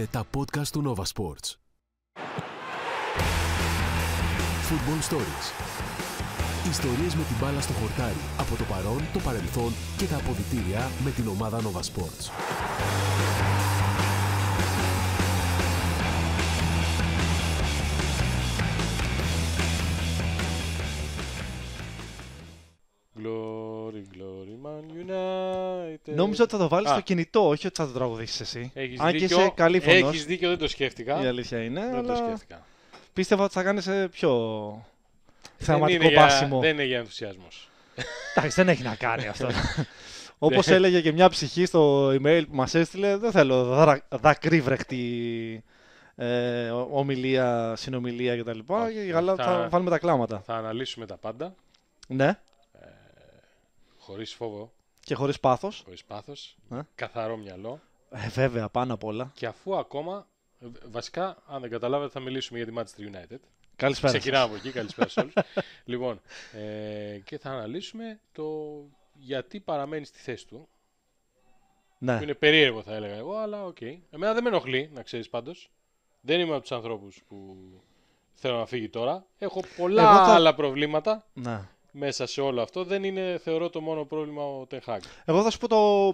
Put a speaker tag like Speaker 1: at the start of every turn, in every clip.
Speaker 1: είναι τα podcast του Nova Sports. Football Stories. Ιστορίες με την μπάλα στο χορτάρι, από το παρόν, το παρελθόν και τα αποδητήρια με την ομάδα Nova Sports. Glory Man United. Νόμιζα ότι θα το βάλεις στο
Speaker 2: κινητό, όχι ότι θα το τραγουδήσεις εσύ. Έχεις Αν και είσαι καλή φωνή. Έχεις δίκιο,
Speaker 1: δεν το σκέφτηκα. Η αλήθεια είναι. Δεν το σκέφτηκα.
Speaker 2: Πίστευα ότι θα κάνεις ε, πιο θεαματικό πάσιμο. δεν
Speaker 1: είναι για ενθουσιασμός. Εντάξει, δεν έχει να κάνει αυτό. Όπως ναι.
Speaker 2: έλεγε και μια ψυχή στο email που μας έστειλε, δεν θέλω δα, δακρύβρεχτη ε, ομιλία, συνομιλία κτλ. Αλλά θα... θα βάλουμε τα κλάματα.
Speaker 1: Θα αναλύσουμε τα πάντα. Ναι. Χωρίς φόβο.
Speaker 2: Και χωρίς πάθος. Χωρίς
Speaker 1: πάθος. Ε. Καθαρό μυαλό. Ε, βέβαια, πάνω απ' όλα. Και αφού ακόμα. Ε, βασικά, αν δεν καταλάβετε θα μιλήσουμε για τη Manchester United. Καλησπέρα. ξεκινάω από εκεί. Καλησπέρα σε όλους. λοιπόν, ε, και θα αναλύσουμε το γιατί παραμένει στη θέση του. Ναι. είναι περίεργο, θα έλεγα εγώ, αλλά οκ. Εμένα δεν με ενοχλεί, να ξέρεις πάντως. Δεν είμαι από τους ανθρώπους που θέλω να φύγει τώρα. Έχω πολλά άλλα προβλήματα. Ναι μέσα σε όλο αυτό. Δεν είναι, θεωρώ, το μόνο πρόβλημα ο Τεχάκ.
Speaker 2: Εγώ θα σου πω το.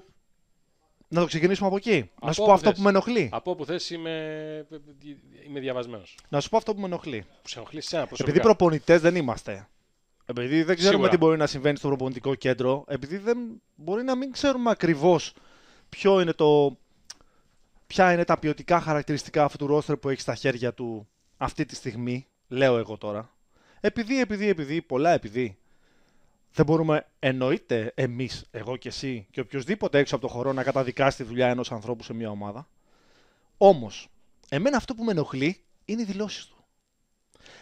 Speaker 2: Να το ξεκινήσουμε από εκεί. να σου πω αυτό που με ενοχλεί.
Speaker 1: Από όπου θες είμαι, είμαι διαβασμένος.
Speaker 2: Να σου πω αυτό που με ενοχλεί.
Speaker 1: Που σε ενοχλεί σένα προσωπικά. Επειδή προπονητές
Speaker 2: δεν είμαστε. Επειδή δεν ξέρουμε τι μπορεί να συμβαίνει στο προπονητικό κέντρο. Επειδή δεν μπορεί να μην ξέρουμε ακριβώς ποιο είναι το. Ποια είναι τα ποιοτικά χαρακτηριστικά αυτού του ρόστερ που έχει στα χέρια του αυτή τη στιγμή, λέω εγώ τώρα. Επειδή, επειδή, επειδή, πολλά επειδή δεν μπορούμε εννοείται εμείς, εγώ και εσύ και οποιοδήποτε έξω από το χώρο να καταδικάσει τη δουλειά ενός ανθρώπου σε μια ομάδα. Όμως, εμένα αυτό που με ενοχλεί είναι οι δηλώσεις του.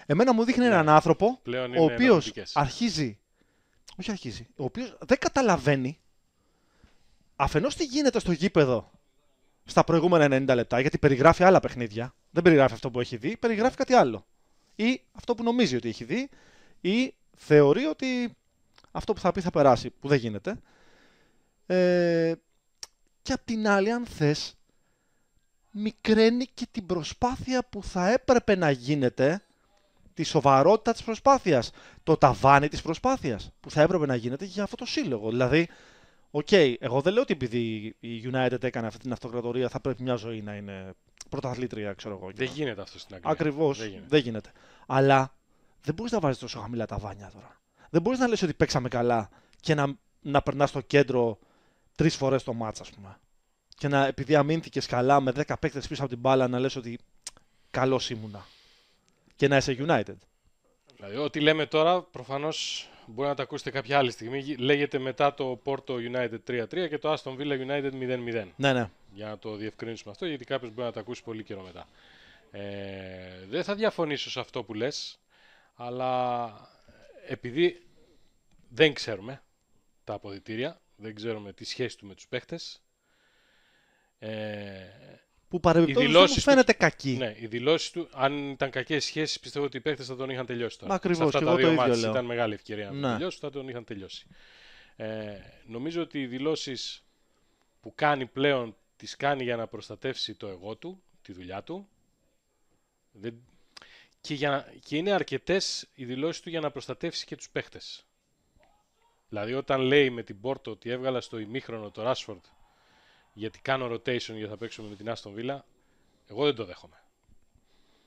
Speaker 2: Εμένα μου δείχνει ναι. έναν άνθρωπο Πλέον ο οποίο αρχίζει. Όχι αρχίζει. Ο οποίος δεν καταλαβαίνει αφενός τι γίνεται στο γήπεδο στα προηγούμενα 90 λεπτά, γιατί περιγράφει άλλα παιχνίδια. Δεν περιγράφει αυτό που έχει δει, περιγράφει κάτι άλλο. Ή αυτό που νομίζει ότι έχει δει, ή θεωρεί ότι αυτό που θα πει θα περάσει, που δεν γίνεται. Ε, και απ' την άλλη, αν θες μικραίνει και την προσπάθεια που θα έπρεπε να γίνεται, τη σοβαρότητα της προσπάθειας, το ταβάνι της προσπάθειας, που θα έπρεπε να γίνεται για αυτό το σύλλογο. Δηλαδή, οκ, εγώ δεν λέω ότι επειδή η United έκανε αυτή την αυτοκρατορία θα πρέπει μια ζωή να είναι πρωταθλήτρια, ξέρω εγώ. Δεν γίνεται αυτό στην Αγγλία. Ακριβώς δεν γίνεται. Δεν γίνεται. Αλλά δεν μπορείς να βάζεις τόσο χαμηλά ταβάνια τώρα δεν μπορείς να λες ότι παίξαμε καλά και να, να περνάς στο κέντρο τρεις φορές το μάτσα, ας πούμε. Και να επειδή αμήνθηκες καλά με 10 παίκτες πίσω από την μπάλα, να λες ότι καλός ήμουνα. Και να είσαι United.
Speaker 1: Δηλαδή, ό,τι λέμε τώρα προφανώς μπορεί να τα ακούσετε κάποια άλλη στιγμή. Λέγεται μετά το Porto United 3-3 και το Aston Villa United 0-0. Ναι, ναι. Για να το διευκρινίσουμε αυτό, γιατί κάποιος μπορεί να τα ακούσει πολύ καιρό μετά. Ε, δεν θα διαφωνήσω σε αυτό που λες, αλλά επειδή δεν ξέρουμε τα αποδητήρια, δεν ξέρουμε τη σχέση του με τους παίχτες. Ε, που παρεμπιπτόντως μου φαίνεται του, κακή. Ναι, οι δηλώσεις του, αν ήταν κακές σχέσεις, πιστεύω ότι οι παίχτες θα τον είχαν τελειώσει τώρα. Μα ακριβώς, Σε αυτά τα δύο ήταν μεγάλη ευκαιρία να, τον ναι. τελειώσει, θα τον είχαν τελειώσει. Ε, νομίζω ότι οι δηλώσεις που κάνει πλέον, τις κάνει για να προστατεύσει το εγώ του, τη δουλειά του. Δεν, και, για, και είναι αρκετές οι δηλώσεις του για να προστατεύσει και τους παίχτες. Δηλαδή, όταν λέει με την Πόρτο ότι έβγαλα στο ημίχρονο το Ράσφορντ γιατί κάνω rotation για να παίξουμε με την Άστον Βίλα, εγώ δεν το δέχομαι.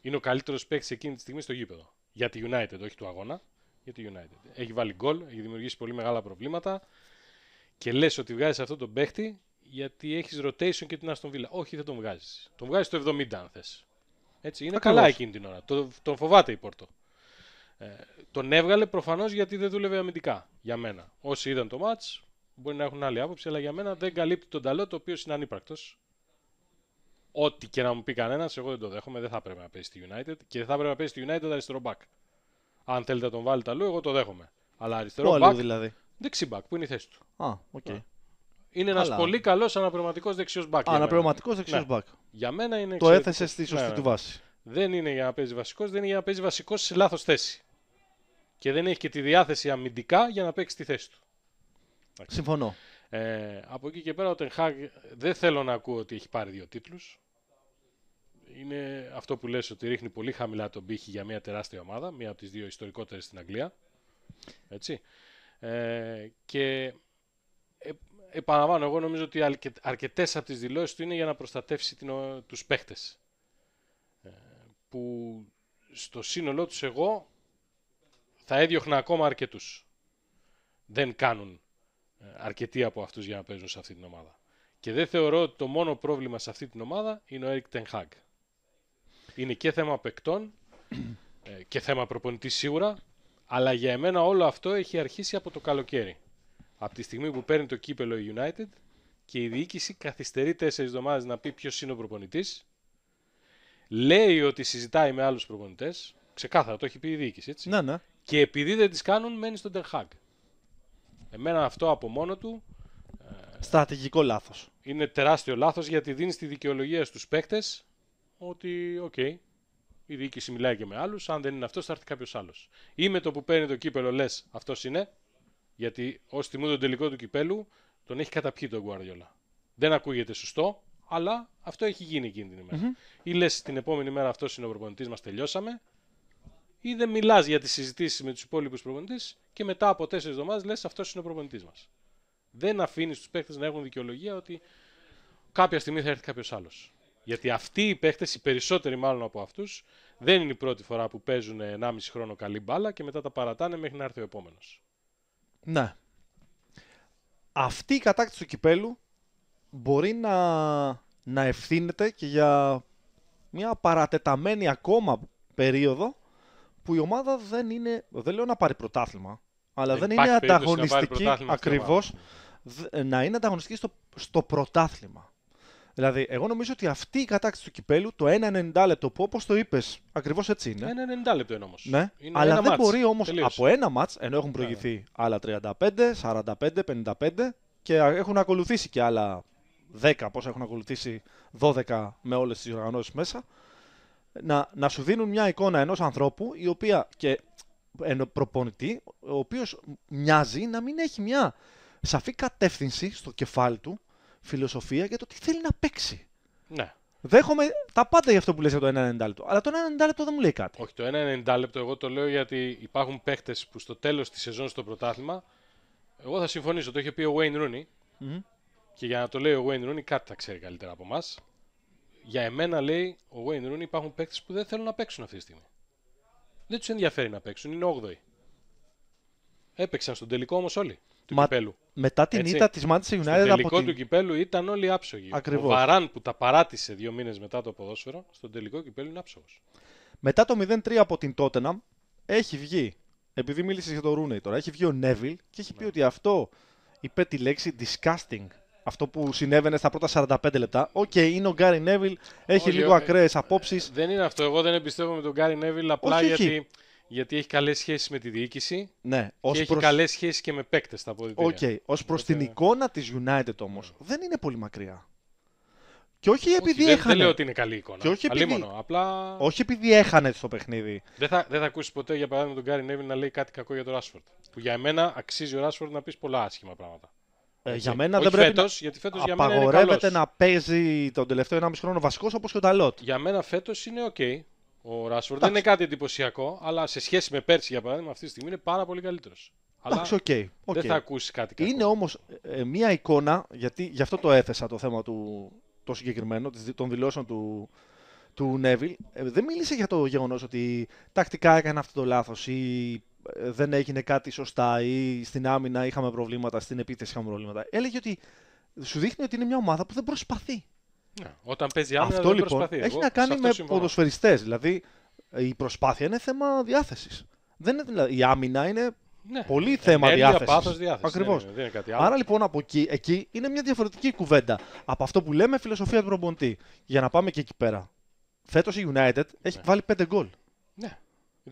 Speaker 1: Είναι ο καλύτερος παίκτης εκείνη τη στιγμή στο γήπεδο. Για τη United, όχι του αγώνα. Για τη United. Έχει βάλει γκολ, έχει δημιουργήσει πολύ μεγάλα προβλήματα και λες ότι βγάζεις αυτό τον παίχτη γιατί έχεις rotation και την Άστον Βίλα. Όχι, δεν τον βγάζεις. Τον βγάζεις το 70 αν θες. Έτσι, είναι καλά εκείνη την ώρα. Το, τον φοβάται η Πόρτο. Ε, τον έβγαλε προφανώς γιατί δεν δούλευε αμυντικά. Για μένα. Όσοι είδαν το match, μπορεί να έχουν άλλη άποψη, αλλά για μένα δεν καλύπτει τον ταλό, το οποίος είναι ανύπαρκτος. Ό,τι και να μου πει κανένας, εγώ δεν το δέχομαι. Δεν θα πρέπει να παίζει στη United και δεν θα πρέπει να παίζει στη United αριστερό back. Αν θέλετε να τον βάλει ταλού, εγώ το δέχομαι. Αλλά αριστερό back. Δηλαδή. back, που είναι η θέση
Speaker 2: του. Α, Okay.
Speaker 1: Είναι ένας πολύ καλός αναπληρωματικός δεξιός μπακ. Αναπληρωματικός δεξιός ναι. μπακ. Για μένα είναι. Το έθεσε στη σωστή ναι, του ναι, βάση. Δεν είναι για να παίζει βασικός, δεν είναι για να παίζει βασικός σε λάθος θέση. Και δεν έχει και τη διάθεση αμυντικά για να παίξει τη θέση του. Συμφωνώ. Ε, από εκεί και πέρα ο Τενχάγ δεν θέλω να ακούω ότι έχει πάρει δύο τίτλους. Είναι αυτό που λες ότι ρίχνει πολύ χαμηλά τον πύχη για μια τεράστια ομάδα, μια από τις δύο ιστορικότερες στην Αγγλία. Έτσι. Ε, και επαναλαμβάνω, εγώ νομίζω ότι αρκετές από τις δηλώσεις του είναι για να προστατεύσει τους παίχτες. Ε, που στο σύνολό τους, εγώ θα έδιωχνα ακόμα αρκετούς. Δεν κάνουν ε, αρκετοί από αυτούς για να παίζουν σε αυτή την ομάδα. Και δεν θεωρώ ότι το μόνο πρόβλημα σε αυτή την ομάδα είναι ο Έρικ Ten Είναι και θέμα παικτών ε, και θέμα προπονητής σίγουρα, αλλά για εμένα όλο αυτό έχει αρχίσει από το καλοκαίρι. Από τη στιγμή που παίρνει το κύπελο η United και η διοίκηση καθυστερεί τέσσερις εβδομάδες να πει ποιος είναι ο προπονητής. Λέει ότι συζητάει με άλλους προπονητές. Ξεκάθαρα το έχει πει η διοίκηση. Έτσι. Να, ναι. Και επειδή δεν τις κάνουν, μένει στον Τερχάγκ. Εμένα αυτό από μόνο του. Ε, Στρατηγικό λάθος. Είναι τεράστιο λάθος γιατί δίνει τη δικαιολογία στους παίκτες ότι, οκ, okay, η διοίκηση μιλάει και με άλλους. Αν δεν είναι αυτός, θα έρθει κάποιος άλλος. Ή με το που παίρνει το κύπελο, λες, αυτός είναι, γιατί ω θυμούνται τον τελικό του κυπέλου, τον έχει καταπιεί τον Γκουαρδιόλα. Δεν ακούγεται σωστό, αλλά αυτό έχει γίνει εκείνη την ημερα Ή λες την επόμενη μέρα αυτός είναι ο προπονητής μας, τελειώσαμε. Ή δεν μιλάς για τις συζητήσεις με τους υπόλοιπους προπονητές και μετά από τέσσερις εβδομάδες λες αυτός είναι ο προπονητής μας. Δεν αφήνεις τους παίχτε να έχουν δικαιολογία ότι κάποια στιγμή θα έρθει κάποιος άλλος. Γιατί αυτοί οι παίχτε, οι περισσότεροι μάλλον από αυτούς, δεν είναι η πρώτη φορά που παίζουν 1,5 χρόνο καλή μπάλα και μετά τα παρατάνε μέχρι να έρθει ο επόμενος.
Speaker 2: Ναι. Αυτή η κατάκτηση του κυπέλου μπορεί να, να ευθύνεται και για μια παρατεταμένη ακόμα περίοδο που η ομάδα δεν είναι, δεν λέω να πάρει πρωτάθλημα, αλλά δεν, είναι ανταγωνιστική ακριβώς, να είναι ανταγωνιστική στο, στο πρωτάθλημα. Δηλαδή, εγώ νομίζω ότι αυτή η κατάκτηση του κυπέλου, το 1-90 λεπτό που όπως το είπες, ακριβώς έτσι είναι. είναι.
Speaker 1: 90 λεπτό είναι όμως. Ναι, αλλά δεν μάτς. μπορεί όμως από
Speaker 2: ένα ματ, ενώ έχουν ναι, προηγηθεί ναι. άλλα 35, 45, 55 και έχουν ακολουθήσει και άλλα 10, πόσα έχουν ακολουθήσει 12 με όλες τις οργανώσεις μέσα. Να, να σου δίνουν μια εικόνα ενός ανθρώπου η οποία και ενώ προπονητή, ο οποίος μοιάζει να μην έχει μια σαφή κατεύθυνση στο κεφάλι του φιλοσοφία για το τι θέλει να παίξει. Ναι. Δέχομαι τα πάντα για αυτό που λες για το 1-90 λεπτό. Αλλά το 1-90 λεπτό δεν μου λέει κάτι. Όχι,
Speaker 1: το 1-90 λεπτό εγώ το λέω γιατί υπάρχουν παίχτε που στο τέλος της σεζόν στο πρωτάθλημα. Εγώ θα συμφωνήσω, το είχε πει ο Wayne Rooney. mm Και για να το λέει ο Wayne Rooney, κάτι θα ξέρει καλύτερα από εμάς. Για εμένα, λέει ο Wayne Rooney, υπάρχουν παίχτε που δεν θέλουν να παίξουν αυτή τη στιγμή. Δεν τους ενδιαφέρει να παίξουν, είναι 8 Έπαιξαν στον τελικό όμως όλοι του Μα μετά την ήττα της Manchester United. Το τελικό την... του κυπέλου ήταν όλοι άψογοι. Ακριβώς. Ο Βαράν που τα παράτησε δύο μήνες μετά το ποδόσφαιρο, στον τελικό κυπέλου είναι άψογος.
Speaker 2: Μετά το 0-3 από την Tottenham έχει βγει, επειδή μίλησες για το Ρούνεϊ τώρα, έχει βγει ο Νέβιλ και έχει πει ναι. ότι αυτό είπε τη λέξη disgusting. Αυτό που συνέβαινε στα πρώτα 45 λεπτά. Οκ, okay, είναι ο Γκάρι Νέβιλ, έχει λίγο ακραίες απόψεις. Ε,
Speaker 1: δεν είναι αυτό. Εγώ δεν εμπιστεύομαι τον Γκάρι Νέβιλ απλά γιατί. Γιατί έχει καλές σχέσεις με τη διοίκηση. Ναι, και έχει καλές σχέσεις και με παίκτες στα πολιτικά. Οκ. Okay.
Speaker 2: Ως προς την εικόνα της United όμως, δεν είναι πολύ μακριά. Και όχι επειδή όχι, έχανε. Δεν λέω ότι είναι καλή εικόνα. Και όχι επειδή... απλά... όχι επειδή έχανε στο παιχνίδι.
Speaker 1: Δεν θα, δεν θα ακούσεις ποτέ για παράδειγμα τον Γκάρι Νέβιν να λέει κάτι κακό για τον Ράσφορντ. Που για μένα αξίζει ο Ράσφορντ να πεις πολλά άσχημα πράγματα. Ε, για μένα όχι δεν πρέπει. Φέτος, να... γιατί φέτος για μένα είναι
Speaker 2: να παίζει τον τελευταίο 1,5 χρόνο βασικός όπως και ο Νταλότ.
Speaker 1: Για μένα φέτος είναι οκ. Okay ο Ράσφορντ. Δεν είναι κάτι εντυπωσιακό, αλλά σε σχέση με πέρσι για παράδειγμα, αυτή τη στιγμή είναι πάρα πολύ καλύτερος. Αλλά okay, δεν θα ακούσεις κάτι Είναι
Speaker 2: όμως ε, ε, μία εικόνα, γιατί γι' αυτό το έθεσα το θέμα του το συγκεκριμένο, των δηλώσεων του, του Νέβιλ. Ε, δεν μίλησε για το γεγονός ότι τακτικά έκανε αυτό το λάθος ή δεν έγινε κάτι σωστά ή στην άμυνα είχαμε προβλήματα, στην επίθεση είχαμε προβλήματα. Έλεγε ότι σου δείχνει ότι είναι μια ομάδα που δεν προσπαθεί.
Speaker 1: Ναι. Όταν παίζει άμυνα αυτό, δεν λοιπόν, προσπαθεί. Έχει Εγώ, να κάνει με ποδοσφαιριστές.
Speaker 2: Δηλαδή ε, η προσπάθεια είναι θέμα διάθεσης. Δηλαδή, η άμυνα είναι ναι. πολύ ε, θέμα διάθεσης. Πάθος, διάθεσης. Ακριβώς. Ναι, ναι, Άρα λοιπόν από εκεί, εκεί είναι μια διαφορετική κουβέντα από αυτό που λέμε φιλοσοφία του προπονητή. Για να πάμε και εκεί πέρα. Φέτος η United έχει ναι. βάλει 5 γκολ.
Speaker 1: Ναι.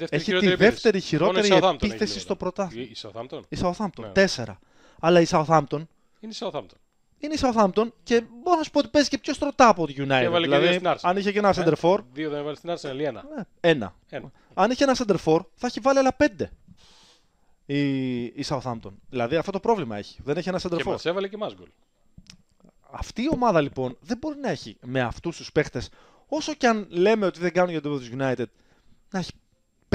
Speaker 1: Έχει τη δεύτερη χειρότερη επίθεση στο πρωτάθλημα. Η Southampton. Η Southampton. Τέσσερα.
Speaker 2: Αλλά η Southampton. Είναι η Southampton είναι η Southampton και μπορώ να σου πω ότι παίζει και πιο στρωτά από το United. Και δηλαδή, και αν είχε και ένα ε, center for.
Speaker 1: Δύο δεν έβαλε στην Arsenal, ένα.
Speaker 2: Ε, ένα. ένα. Αν είχε ένα center for, θα έχει βάλει άλλα πέντε η, η Southampton. Δηλαδή αυτό το πρόβλημα έχει. Δεν έχει ένα center for. Και μας
Speaker 1: έβαλε και μας γκολ.
Speaker 2: Αυτή η ομάδα λοιπόν δεν μπορεί να έχει με αυτούς τους παίχτες, όσο και αν λέμε ότι δεν κάνουν για το United, να έχει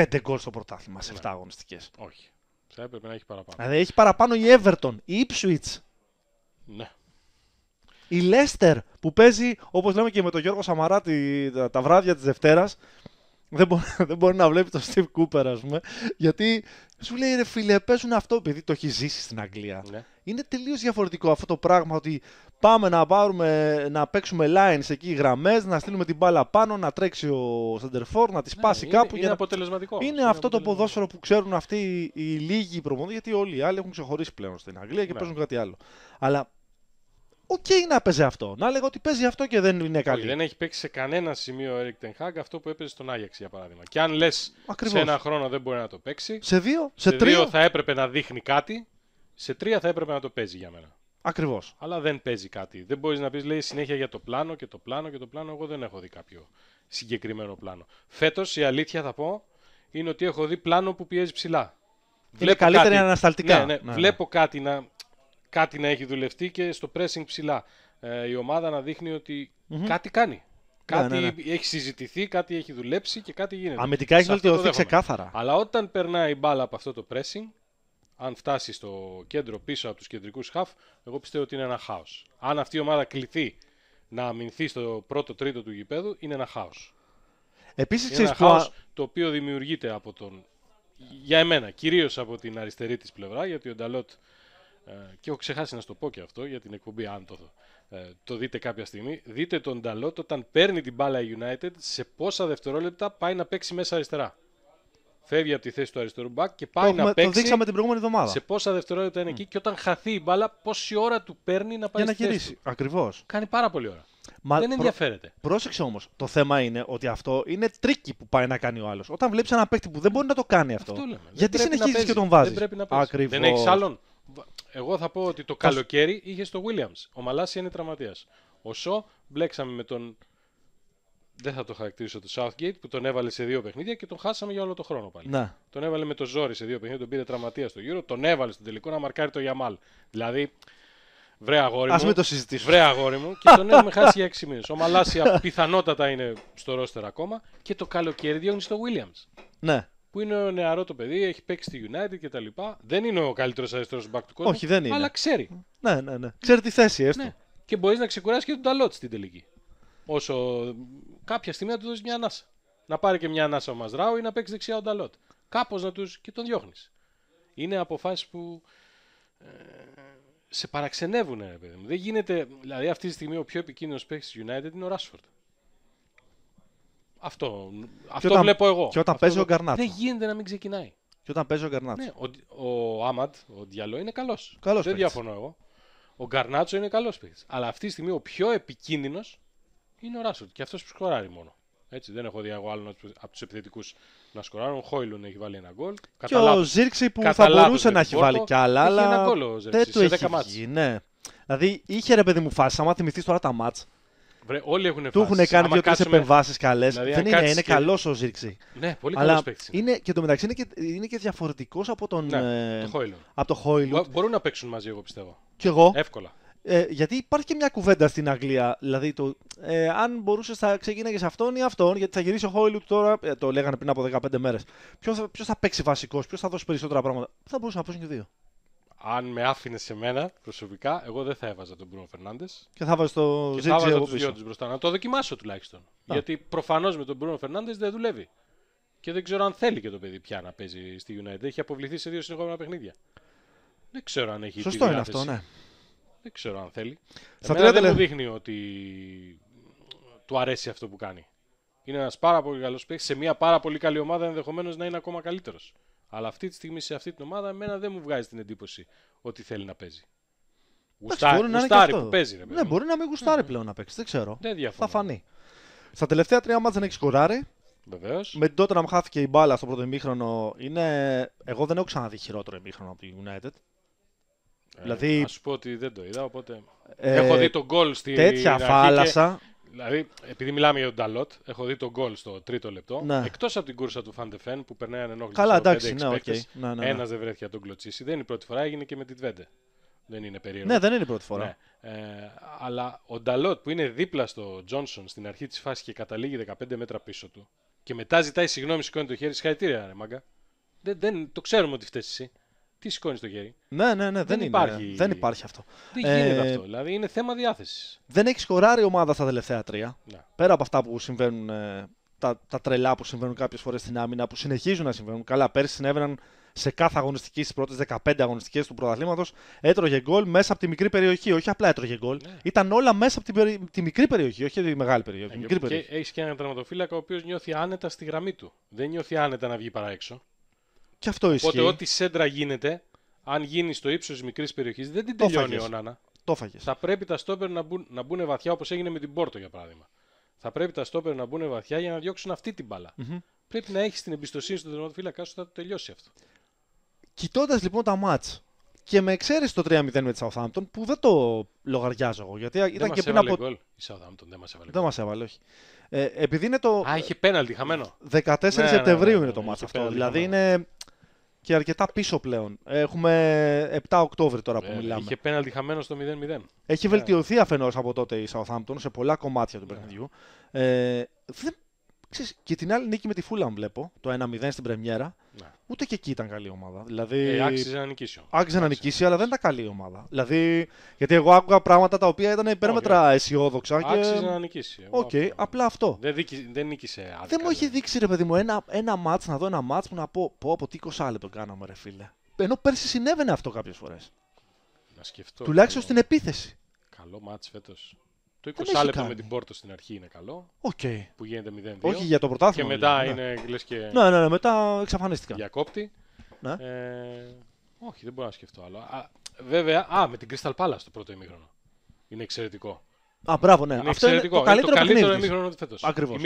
Speaker 2: 5 γκολ στο πρωτάθλημα σε 7
Speaker 1: ναι. αγωνιστικές. Όχι. Θα έπρεπε να έχει παραπάνω.
Speaker 2: Δηλαδή έχει παραπάνω η Everton, η Ipswich. Ναι. Η Λέστερ που παίζει, όπως λέμε και με τον Γιώργο Σαμαράτη τα, τα βράδια της Δευτέρας, δεν μπορεί, δεν μπορεί να βλέπει τον Steve Cooper, ας πούμε. Γιατί σου λέει ρε φίλε, παίζουν αυτό επειδή το έχει ζήσει στην Αγγλία. Ναι. Είναι τελείως διαφορετικό αυτό το πράγμα ότι πάμε να πάρουμε, να παίξουμε lines εκεί γραμμές, να στείλουμε την μπάλα πάνω, να τρέξει ο Σαντερφόρ, να τη ναι, σπάσει κάπου. Είναι, είναι αποτελεσματικό. Είναι, αυτό το ποδόσφαιρο που ξέρουν αυτοί οι λίγοι προπονητές, γιατί όλοι οι άλλοι έχουν ξεχωρίσει πλέον στην Αγγλία και ναι. παίζουν κάτι άλλο. Αλλά Οκ okay να παίζει αυτό. Να λέγω ότι παίζει αυτό και δεν είναι καλή.
Speaker 1: Δεν έχει παίξει σε κανένα σημείο ο Eric Ten Hag αυτό που έπαιζε στον Άγιαξ για παράδειγμα. Και αν λες σε ένα χρόνο δεν μπορεί να το παίξει. Σε δύο, σε, σε τρία. θα έπρεπε να δείχνει κάτι. Σε τρία θα έπρεπε να το παίζει για μένα. Ακριβώς. Αλλά δεν παίζει κάτι. Δεν μπορείς να πεις, λέει συνέχεια για το πλάνο και το πλάνο και το πλάνο. Εγώ δεν έχω δει κάποιο συγκεκριμένο πλάνο. Φέτος η αλήθεια θα πω είναι ότι έχω δει πλάνο που πιέζει ψηλά. Είναι βλέπω καλύτερα κάτι... ανασταλτικά. Ναι, ναι, ναι, ναι. Βλέπω κάτι να κάτι να έχει δουλευτεί και στο pressing ψηλά ε, η ομάδα να δείχνει κάτι κάνει. Ναι, κάτι ναι, ναι. έχει συζητηθεί, κάτι έχει δουλέψει και κάτι γίνεται. Αμυντικά έχει βελτιωθεί ξεκάθαρα. Αλλά όταν περνάει η μπάλα από αυτό το pressing, αν φτάσει στο κέντρο πίσω από τους κεντρικούς χαφ, εγώ πιστεύω ότι είναι ένα χάος. Αν αυτή η ομάδα κληθεί να αμυνθεί στο πρώτο τρίτο του γηπέδου, είναι ένα χάος.
Speaker 2: Επίσης, ξέρει χάος
Speaker 1: το οποίο δημιουργείται από τον. Για εμένα, κυρίως από την αριστερή της πλευρά, γιατί ο Νταλότ ε, και έχω ξεχάσει να σου το πω και αυτό για την εκπομπή, αν το, ε, το δείτε κάποια στιγμή. Δείτε τον Νταλότ όταν παίρνει την μπάλα η United, σε πόσα δευτερόλεπτα πάει να παίξει μέσα αριστερά. Φεύγει από τη θέση του αριστερού μπακ και πάει το να έχουμε, παίξει. Το δείξαμε την προηγούμενη εβδομάδα. Σε πόσα δευτερόλεπτα είναι mm. εκεί και όταν χαθεί η μπάλα, πόση ώρα του παίρνει να πάει για στη να γυρίσει. Ακριβώς. Κάνει πάρα πολύ ώρα.
Speaker 2: Μα δεν ενδιαφέρεται. Προ... Πρόσεξε όμως. Το θέμα είναι ότι αυτό είναι τρίκι που πάει να κάνει ο άλλος. Όταν βλέπεις ένα παίκτη που δεν μπορεί να το κάνει αυτό. αυτό γιατί συνεχίζεις και τον βάζεις. Δεν πρέπει να Δεν έχεις άλλον.
Speaker 1: Εγώ θα πω ότι το καλοκαίρι είχε στο Williams. Ο Μαλάσια είναι τραυματίας. Ο Σο μπλέξαμε με τον. Δεν θα το χαρακτηρίσω το Southgate που τον έβαλε σε δύο παιχνίδια και τον χάσαμε για όλο τον χρόνο πάλι. Να. Τον έβαλε με το ζόρι σε δύο παιχνίδια, τον πήρε τραυματία στο γύρο, τον έβαλε στον τελικό να μαρκάρει το Γιαμάλ. Δηλαδή, βρέ αγόρι μου. Α μην το συζητήσουμε. Βρέ αγόρι μου και τον έχουμε χάσει για 6 μήνες. Ο Μαλάσια πιθανότατα είναι στο ρόστερ ακόμα και το καλοκαίρι διώχνει στο Williams. Ναι που είναι νεαρό το παιδί, έχει παίξει στη United κτλ. Δεν είναι ο καλύτερος αριστερός back του κόσμου. Όχι, δεν είναι. Αλλά ξέρει.
Speaker 2: Ναι, ναι, ναι. Ξέρει τη θέση έστω.
Speaker 1: Ναι. Και μπορείς να ξεκουράσει και τον Ταλότ στην τελική. Όσο κάποια στιγμή να του δώσεις μια ανάσα. Να πάρει και μια ανάσα ο Μαζράου ή να παίξει δεξιά ο Ταλότ. Κάπως να τους. και τον διώχνεις. Είναι αποφάσεις που. Ε, σε παραξενεύουν, ρε παιδί μου. Δεν γίνεται. Δηλαδή, αυτή τη στιγμή ο πιο επικίνδυνος παίκτης της United είναι ο Ράσφορντ. Αυτό, αυτό όταν, βλέπω εγώ. Και όταν παίζει ο Γκαρνάτσο. Δεν γίνεται να μην ξεκινάει. Και όταν παίζει ο Γκαρνάτσο. Ναι, ο, ο Άματ, ο Διαλό είναι καλός. Δεν διαφωνώ εγώ. Ο Γκαρνάτσο είναι καλός παίκτης. Αλλά αυτή τη στιγμή ο πιο επικίνδυνος είναι ο Ράσορντ. Και αυτός που σκοράρει μόνο. Έτσι, δεν έχω δει εγώ άλλον από τους επιθετικούς να σκοράρουν. Ο Χόιλουν έχει βάλει ένα γκολ. Και ο Ζήρξη που θα μπορούσε να έχει βάλει κι άλλα, αλλά. Ένα γκολ ο Ζήρξης. του έχει βγει,
Speaker 2: ναι. Δηλαδή είχε ρε παιδί μου φάσει, άμα θυμηθείς τώρα τα μάτσα Βρε, όλοι έχουν Του έχουν κάνει δύο-τρει επεμβάσεις καλές. Δηλαδή, δεν είναι, είναι καλός ο Ναι, πολύ καλός παίκτης. Είναι και το μεταξύ είναι και, και διαφορετικός από τον. Ναι, ε, το από το
Speaker 1: Μπορούν να παίξουν μαζί, εγώ πιστεύω. Κι εγώ. Εύκολα.
Speaker 2: Ε, γιατί υπάρχει και μια κουβέντα στην Αγγλία. Δηλαδή, το, ε, αν μπορούσες, θα ξεκίναγες αυτόν ή αυτόν, γιατί θα γυρίσει ο Χόιλουτ τώρα. Ε, το λέγανε πριν από 15 μέρες. Ποιος θα, θα παίξει βασικός, ποιος θα δώσει περισσότερα πράγματα. Θα μπορούσαν να παίξουν και δύο
Speaker 1: αν με άφηνε σε μένα προσωπικά, εγώ δεν θα έβαζα τον Μπρούνο Φερνάντες.
Speaker 2: Και θα βάζω το Και τους δύο τους
Speaker 1: μπροστά. Να το δοκιμάσω τουλάχιστον. Γιατί προφανώς με τον Μπρούνο Φερνάντες δεν δουλεύει. Και δεν ξέρω αν θέλει και το παιδί πια να παίζει στη United. Έχει αποβληθεί σε δύο συνεχόμενα παιχνίδια. Δεν ξέρω αν έχει. Σωστό είναι αυτό, ναι. Δεν ξέρω αν θέλει. Στα Εμένα δεν μου δείχνει ότι του αρέσει αυτό που κάνει. Είναι ένας πάρα πολύ καλός παίκτης σε μια πάρα πολύ καλή ομάδα ενδεχομένως να είναι ακόμα καλύτερος. Αλλά αυτή τη στιγμή σε αυτή την ομάδα εμένα δεν μου βγάζει την εντύπωση ότι θέλει να παίζει. Γουστάρι, που παίζει. Ρε, ναι,
Speaker 2: μπορεί να μην γουστάρει πλέον να παίξει. Δεν ξέρω. Δεν Θα φανεί. Στα τελευταία τρία μάτια δεν έχει σκοράρει. Με την τότε να μου χάθηκε η μπάλα στο πρώτο ημίχρονο. Είναι... Εγώ δεν έχω ξαναδεί χειρότερο ημίχρονο από τη United. Ε,
Speaker 1: Να δηλαδή- σου πω ότι δεν το είδα, οπότε. Ε, έχω δει τον γκολ στην. Τέτοια φάλασα. Δηλαδή, επειδή μιλάμε για τον Νταλότ, έχω δει τον γκολ στο τρίτο λεπτό. Ναι. Εκτός από την κούρσα του Φαντεφέν που περνάει ανενόχληση. Καλά, εντάξει, ναι, okay. ναι, ναι, ναι. Ένας δεν βρέθηκε να τον κλωτσίσει. Δεν είναι η πρώτη φορά, έγινε και με την Τβέντε. Δεν είναι περίεργο. Ναι, δεν είναι η πρώτη φορά. Ναι. Ε, αλλά ο Νταλότ που είναι δίπλα στο Τζόνσον στην αρχή της φάσης και καταλήγει 15 μέτρα πίσω του και μετά ζητάει συγγνώμη, σηκώνει το χέρι, συγχαρητήρια, ρε μάγκα. Δεν, δεν, το ξέρουμε ότι φταίεις τι σηκώνεις το χέρι. Ναι, ναι, ναι, δεν, δεν υπάρχει... δεν
Speaker 2: υπάρχει αυτό. Τι γίνεται ε... αυτό.
Speaker 1: Δηλαδή είναι θέμα διάθεσης.
Speaker 2: Δεν έχει σκοράρει ομάδα στα τελευταία τρία. Ναι. Πέρα από αυτά που συμβαίνουν, ε, τα, τα τρελά που συμβαίνουν κάποιες φορές στην άμυνα, που συνεχίζουν να συμβαίνουν. Καλά, πέρσι συνέβαιναν σε κάθε αγωνιστική, στις πρώτες 15 αγωνιστικές του πρωταθλήματος, έτρωγε γκολ μέσα από τη μικρή περιοχή. Όχι απλά έτρωγε γκολ. Ναι. Ήταν όλα μέσα από τη μικρή περιοχή, όχι τη μεγάλη περιοχή. Ε, και,
Speaker 1: έχεις και έναν τραυματοφύλακα ο οποίος νιώθει άνετα στη γραμμή του. Δεν νιώθει άνετα να βγει παρά έξω. Και αυτό ισχύει. Οπότε ό,τι σέντρα γίνεται, αν γίνει στο ύψος της μικρής περιοχής, δεν την τελειώνει ο Νάνα. Το φαγες. Θα πρέπει τα στόπερ να μπουν, να μπουν βαθιά όπως έγινε με την Πόρτο για παράδειγμα. Θα πρέπει τα στόπερ να μπουν βαθιά για να διώξουν αυτή την μπαλα mm-hmm. Πρέπει να έχεις την εμπιστοσύνη στον τερματοφύλακά σου, θα το τελειώσει αυτό.
Speaker 2: Κοιτώντας λοιπόν τα μάτ και με εξαίρεση το 3-0 με τη Southampton που δεν το λογαριάζω εγώ. Γιατί δεν ήταν και πριν από. Goal,
Speaker 1: η Southampton δεν μας έβαλε. Δεν
Speaker 2: μας έβαλε, όχι. Ε, επειδή είναι το.
Speaker 1: Α, είχε πέναλτι χαμένο. 14 ναι, ναι, ναι, Σεπτεμβρίου ναι, ναι, είναι
Speaker 2: το ναι, μάτ αυτό. Δηλαδή είναι και αρκετά πίσω πλέον. Έχουμε 7 Οκτώβρη τώρα που ε, μιλάμε. Είχε
Speaker 1: πέναλτι χαμένο στο 0-0.
Speaker 2: Έχει ε. βελτιωθεί αφενός από τότε η Southampton σε πολλά κομμάτια του παιχνιδιού. Ε, δεν Ξέρεις, και την άλλη νίκη με τη Φούλαμ βλέπω, το 1-0 στην Πρεμιέρα. Ναι. Ούτε και εκεί ήταν καλή ομάδα. Δηλαδή, ε, άξιζε να νικήσει. Άξιζε να νικήσει, αλλά δεν ήταν καλή ομάδα. Δηλαδή, γιατί εγώ άκουγα πράγματα τα οποία ήταν υπέρμετρα okay. αισιόδοξα. Άξιζε και... Άξιζε να νικήσει. Οκ, okay, απλά αυτό.
Speaker 1: Δεν, δίκη, δεν νίκησε άδικα. Δεν μου έχει
Speaker 2: δηλαδή. δείξει, ρε παιδί μου, ένα, ένα μάτς, να δω ένα μάτ που να πω, πω από τι 20 λεπτό κάναμε, ρε φίλε. Ενώ πέρσι συνέβαινε αυτό κάποιες φορές.
Speaker 1: Να σκεφτώ. Τουλάχιστον στην επίθεση. Καλό μάτ φέτος. Το 20 λεπτό με την Πόρτο στην αρχή είναι καλό. Okay. Που γίνεται 0-2. Όχι για το πρωτάθλημα. Και μετά είναι. Ναι. Λες και... Ναι, ναι, ναι,
Speaker 2: μετά εξαφανίστηκα.
Speaker 1: Διακόπτη. Ναι. Ε, όχι, δεν μπορώ να σκεφτώ άλλο. Α, βέβαια, α, με την Crystal Palace το πρώτο ημίχρονο. Είναι εξαιρετικό.
Speaker 2: Α, μπράβο, ναι. Είναι Αυτό είναι το καλύτερο, είναι το καλύτερο ημίχρονο φέτος. Ακριβώς.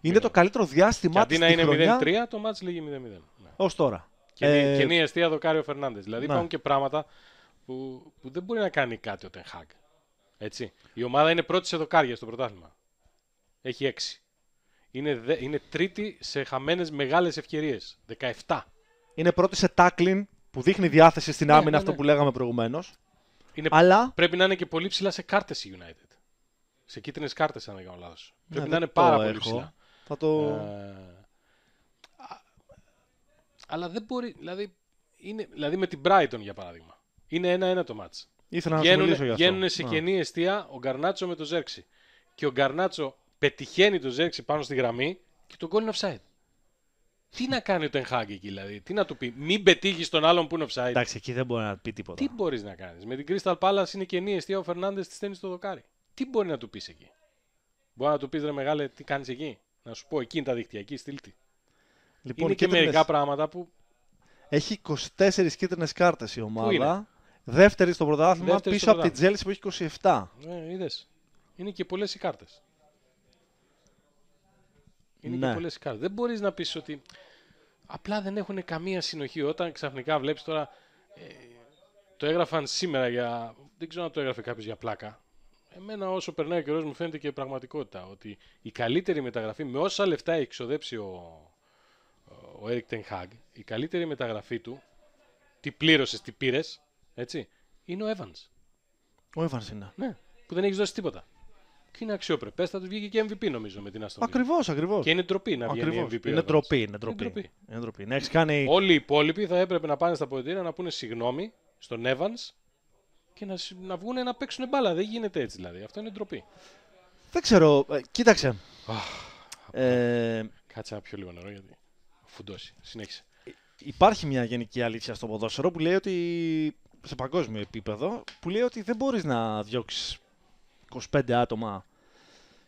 Speaker 2: Είναι το καλύτερο διάστημα τη. Αντί να ειναι χρονιά... 0-3,
Speaker 1: το μάτς λέγει 0-0. Ως τώρα.
Speaker 2: Και ε... η
Speaker 1: αιστεία Δοκάριο Φερνάνδε. Δηλαδή ναι. υπάρχουν και πράγματα που, που δεν μπορεί να κάνει κάτι ο Τενχάκ. Έτσι. Η ομάδα είναι πρώτη σε δοκάρια στο πρωτάθλημα. Έχει 6. Είναι, είναι τρίτη σε χαμένες μεγάλες ευκαιρίες. 17.
Speaker 2: Είναι πρώτη σε τάκλιν που δείχνει διάθεση στην ναι, ναι, άμυνα, αυτό ναι. που λέγαμε προηγουμένως.
Speaker 1: Αλλά... Πρέπει να είναι και πολύ ψηλά σε κάρτες η United. Σε κίτρινες κάρτες, αν δεν κάνω λάθος. Πρέπει να είναι πάρα πολύ ψηλά. Ε, αλλά δεν μπορεί. Δηλαδή, είναι, δηλαδή με την Brighton για παράδειγμα. Είναι ένα-ένα το μάτς. Ήθελα να βγαίνουν, σε κενή αιστεία ο Γκαρνάτσο με το Ζέρξι. Και ο Γκαρνάτσο πετυχαίνει το Ζέρξι πάνω στη γραμμή και τον κόλλει offside. Τι να κάνει ο Τενχάγκ εκεί, δηλαδή, τι να του πει, Μην πετύχεις τον άλλον που είναι offside. Εντάξει, εκεί δεν μπορεί να πει τίποτα. Τι μπορείς να κάνεις. Με την Crystal Palace είναι κενή αιστεία ο Φερνάντες τη στέλνει στο δοκάρι. Τι μπορεί να του πεις εκεί. Μπορεί να του πεις ρε μεγάλε, τι κάνεις εκεί. Να σου πω, εκεί είναι τα δικτυακή, στείλτη.
Speaker 2: Λοιπόν, είναι και μερικά πράγματα που. Έχει 24 κίτρινες κάρτες η ομάδα. Δεύτερη στο πρωτάθλημα πίσω από την Τζέλση που έχει 27.
Speaker 1: Ναι, είδες. Είναι και πολλές οι κάρτες. Είναι ναι. και πολλές οι κάρτες. Δεν μπορείς να πεις ότι απλά δεν έχουν καμία συνοχή. Όταν ξαφνικά βλέπεις τώρα. Ε, το έγραφαν σήμερα για. Δεν ξέρω αν το έγραφε κάποιος για πλάκα. Εμένα όσο περνάει ο καιρός μου φαίνεται και πραγματικότητα ότι η καλύτερη μεταγραφή με όσα λεφτά έχει ξοδέψει ο, ο Eric Ten Hag, η καλύτερη μεταγραφή του, τι πλήρωσες, τι πήρες, έτσι. Είναι ο Εύαν. Ο Εύαν είναι. Ναι, που δεν έχεις δώσει τίποτα. Και είναι αξιοπρεπέ. Θα του βγήκε και MVP νομίζω με την Aston Ακριβώς, ακριβώς. Και είναι ντροπή να βγει MVP. Είναι ντροπή, είναι ντροπή. Είναι ντροπή. κάνει... Όλοι οι υπόλοιποι θα έπρεπε να πάνε στα πολιτήρια να πούνε συγγνώμη στον Εύαν και να, να βγουν να παίξουν μπάλα. Δεν γίνεται έτσι δηλαδή. Αυτό είναι ντροπή. Δεν ξέρω. Ε, κοίταξε. Oh, ε... Κάτσε πιο λίγο νερό γιατί. Φουντώσει. Συνέχισε. Ε, υπάρχει μια γενική
Speaker 2: αλήθεια στο ποδόσφαιρο που λέει ότι σε παγκόσμιο επίπεδο που λέει ότι δεν μπορείς να διώξεις 25 άτομα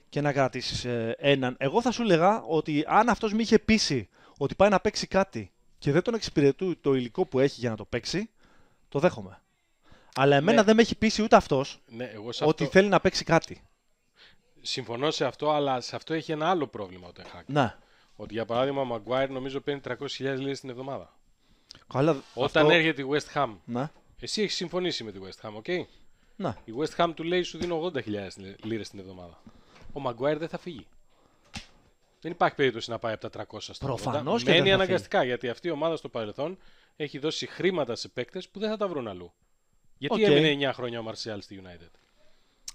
Speaker 2: και να κρατήσεις ε, έναν. Εγώ θα σου λέγα ότι αν αυτός μη είχε πείσει ότι πάει να παίξει κάτι και δεν τον εξυπηρετεί το υλικό που έχει για να το παίξει, το δέχομαι. Αλλά εμένα ναι. δεν με έχει πείσει ούτε αυτός
Speaker 1: ναι, εγώ σε ότι θέλει
Speaker 2: να παίξει κάτι.
Speaker 1: Συμφωνώ σε αυτό, αλλά σε αυτό έχει ένα άλλο πρόβλημα ο Τεχάκ. Ναι. Ότι για παράδειγμα ο Μαγκουάιρ νομίζω παίρνει 300.000 λίρες την εβδομάδα.
Speaker 2: Όταν αυτό... έρχεται
Speaker 1: η West Ham, ναι. Εσύ έχεις συμφωνήσει με τη West Ham, οκ. Να. Η West Ham του λέει σου δίνω 80.000 λίρες την εβδομάδα. Ο Maguire δεν θα φύγει. Δεν υπάρχει περίπτωση να πάει από τα 300 στα Προφανώς και Μένει αναγκαστικά γιατί αυτή η ομάδα στο παρελθόν έχει δώσει χρήματα σε παίκτες που δεν θα τα βρουν αλλού. Γιατί okay. έμεινε 9 χρόνια ο Μαρσιάλ στη United.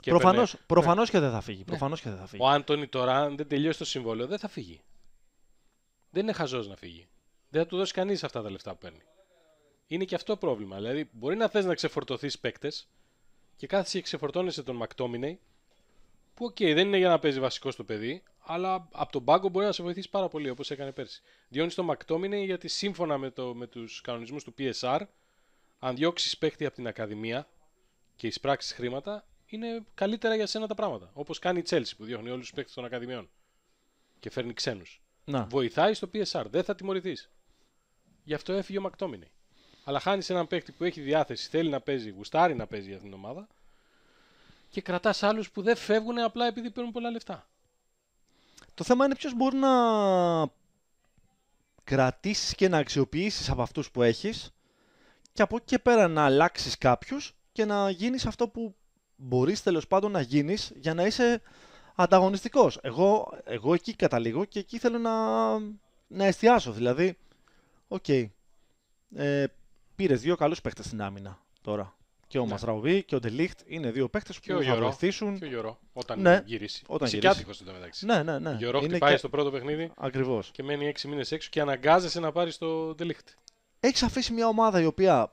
Speaker 1: Προφανώ ναι. προφανώς
Speaker 2: και δεν θα φύγει. Ναι. Προφανώς και δεν θα φύγει.
Speaker 1: Ο Άντωνη τώρα, αν δεν τελειώσει το συμβόλαιο, δεν θα φύγει. Δεν είναι χαζός να φύγει. Δεν θα του δώσει κανείς αυτά τα λεφτά που παίρνει είναι και αυτό πρόβλημα. Δηλαδή, μπορεί να θες να ξεφορτωθείς παίκτες και κάθεσαι και ξεφορτώνεσαι τον McTominay που οκ, okay, δεν είναι για να παίζει βασικό στο παιδί, αλλά από τον πάγκο μπορεί να σε βοηθήσει πάρα πολύ όπως έκανε πέρσι. Διώνεις τον McTominay γιατί σύμφωνα με, το, με τους κανονισμούς του PSR, αν διώξεις παίκτη από την Ακαδημία και εισπράξεις χρήματα, είναι καλύτερα για σένα τα πράγματα. Όπως κάνει η Chelsea που διώχνει όλους τους παίκτες των Ακαδημιών και φέρνει ξένους. Βοηθάει στο PSR, δεν θα τιμωρηθείς. Γι' αυτό έφυγε ο αλλά χάνεις έναν παίκτη που έχει διάθεση, θέλει να παίζει, γουστάρει να παίζει για την ομάδα και κρατάς άλλους που δεν φεύγουν απλά επειδή παίρνουν πολλά λεφτά. Το θέμα είναι ποιος μπορεί
Speaker 2: να κρατήσεις και να αξιοποιήσεις από αυτούς που έχεις και από εκεί και πέρα να αλλάξεις κάποιους και να γίνεις αυτό που μπορείς τέλος πάντων να γίνεις για να είσαι ανταγωνιστικός. Εγώ, εγώ εκεί καταλήγω και εκεί θέλω να, να εστιάσω. Δηλαδή, οκ, ε, Πήρες δύο καλούς παίχτες στην άμυνα τώρα. Και ο ναι. Μασραουβί και ο Ντελίχτ είναι δύο παίχτες που θα βοηθήσουν. Και ο Γιώργο. όταν ναι. γυρίσει. Όταν γυρίσει. εν τω μεταξύ. Ναι, ναι, ναι. Γιώργο χτυπάει και... στο πρώτο παιχνίδι.
Speaker 1: Ακριβώς. Και μένει έξι μήνες έξω και αναγκάζεσαι να πάρεις το Ντελίχτ. Έχεις αφήσει μια
Speaker 2: ομάδα η οποία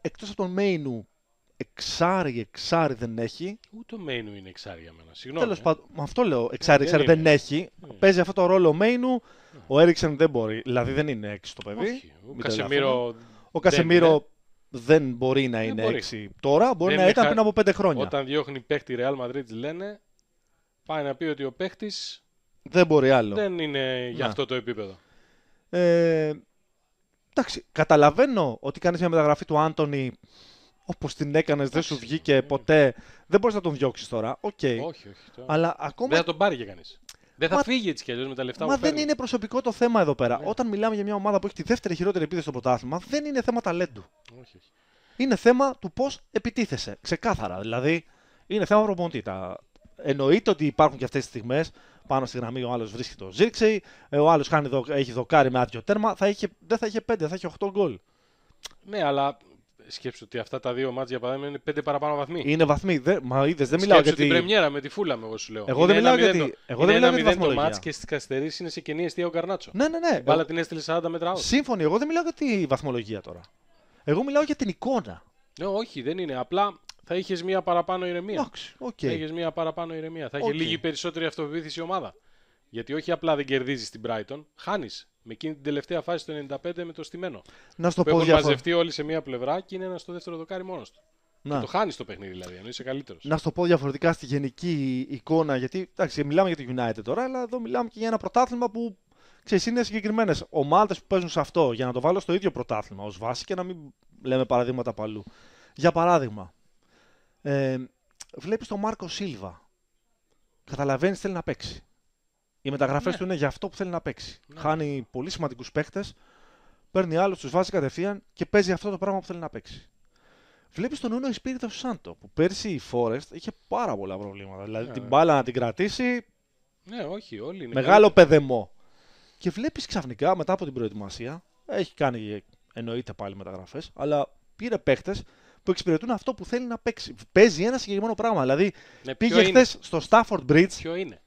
Speaker 2: εκτός από τον Μέινου εξάρι, εξάρι δεν έχει.
Speaker 1: Ούτε ο Μέινου είναι εξάρι για μένα. Συγγνώμη. Τέλος ε? πάντων, αυτό λέω. Εξάρι, εξάρι δεν, δεν έχει. Ε.
Speaker 2: Παίζει αυτό το ρόλο ο Μέινου. Ε. Ο Έριξεν δεν μπορεί. Δηλαδή δεν είναι έξι το παιδί. Όχι. Ο Κασεμίρο ο Κασεμίρο δεν, μπορεί να είναι έξι τώρα, μπορεί να ήταν πριν από πέντε χρόνια.
Speaker 1: Όταν διώχνει παίχτη Real Madrid, λένε, πάει να πει ότι ο παίχτη.
Speaker 2: Δεν μπορεί άλλο. Δεν
Speaker 1: είναι για αυτό το επίπεδο.
Speaker 2: Ε, εντάξει, καταλαβαίνω ότι κάνεις μια μεταγραφή του Άντωνη όπως την έκανες, δεν σου ναι, βγήκε ναι, ναι. ποτέ. Δεν μπορείς να τον διώξεις τώρα. Οκ. Όχι, όχι. Αλλά ακόμα... Δεν θα
Speaker 1: τον πάρει και κανείς. Δεν θα Μα... φύγει έτσι κι αλλιώς με τα λεφτά Μα που δεν
Speaker 2: είναι προσωπικό το θέμα εδώ πέρα. Ναι. Όταν μιλάμε για μια ομάδα που έχει τη δεύτερη χειρότερη επίθεση στο πρωτάθλημα, δεν είναι θέμα ταλέντου. Όχι. Είναι θέμα του πώς επιτίθεσε. Ξεκάθαρα. Δηλαδή, είναι θέμα προπονητή. Εννοείται ότι υπάρχουν και αυτές τις στιγμές. Πάνω στη γραμμή ο άλλος βρίσκει το Ζήρξη, ε, ο άλλος έχει δοκάρι με άδειο τέρμα. Θα είχε... Δεν θα είχε πέντε, θα είχε 8 γκολ.
Speaker 1: Ναι, αλλά σκέψου ότι αυτά τα δύο μάτια για παράδειγμα είναι πέντε παραπάνω βαθμοί. Είναι
Speaker 2: βαθμοί. Δε, μα είδες, δεν μιλάω για την Πρεμιέρα
Speaker 1: με τη φούλα, εγώ σου λέω. Εγώ δεν μιλάω για την. Εγώ δεν μιλάω για Το μάτ και στις καθυστερήσεις είναι σε κενή αιστεία ο Καρνάτσο. Ναι, ναι, ναι. Μπάλα την έστειλε 40 μέτρα
Speaker 2: Σύμφωνοι, εγώ δεν μιλάω για τη βαθμολογία τώρα. Εγώ μιλάω για την εικόνα.
Speaker 1: Ναι, όχι, δεν είναι. Απλά θα είχες μία παραπάνω ηρεμία. Okay. Θα είχες μία παραπάνω ηρεμία. Θα είχε λίγη περισσότερη αυτοβίθηση η ομάδα. Γιατί όχι απλά δεν κερδίζεις την Brighton, χάνεις με εκείνη την τελευταία φάση του 95 με το στημένο. Να στο που έχουν μαζευτεί όλοι σε μία πλευρά και είναι ένας στο δεύτερο δοκάρι μόνος του. Να. Και το χάνεις το παιχνίδι δηλαδή, ενώ είσαι καλύτερος.
Speaker 2: Να στο πω διαφορετικά στη γενική εικόνα, γιατί εντάξει, μιλάμε για το United τώρα, αλλά εδώ μιλάμε και για ένα πρωτάθλημα που ξέρεις, είναι συγκεκριμένες ομάδε που παίζουν σε αυτό για να το βάλω στο ίδιο πρωτάθλημα ως βάση και να μην λέμε παραδείγματα παλού. Για παράδειγμα, ε, βλέπεις τον Μάρκο Σίλβα. Καταλαβαίνεις θέλει να παίξει. Οι μεταγραφές ναι. του είναι για αυτό που θέλει να παίξει. Ναι. Χάνει πολύ σημαντικούς παίχτε, παίρνει άλλους, τους βάζει κατευθείαν και παίζει αυτό το πράγμα που θέλει να παίξει. Βλέπεις τον Νούνο Ισπίριτο Σάντο που πέρσι η Φόρεστ είχε πάρα πολλά προβλήματα. Δηλαδή ναι, την ναι. μπάλα να την κρατήσει.
Speaker 1: Ναι, όχι, όλοι είναι Μεγάλο
Speaker 2: παιδεμό. Και βλέπεις ξαφνικά μετά από την προετοιμασία, έχει κάνει εννοείται πάλι μεταγραφές, αλλά πήρε παίχτε που εξυπηρετούν αυτό που θέλει να παίξει. Παίζει ένα συγκεκριμένο πράγμα. Δηλαδή πήγε χθε στο Stafford Bridge. Ποιο είναι.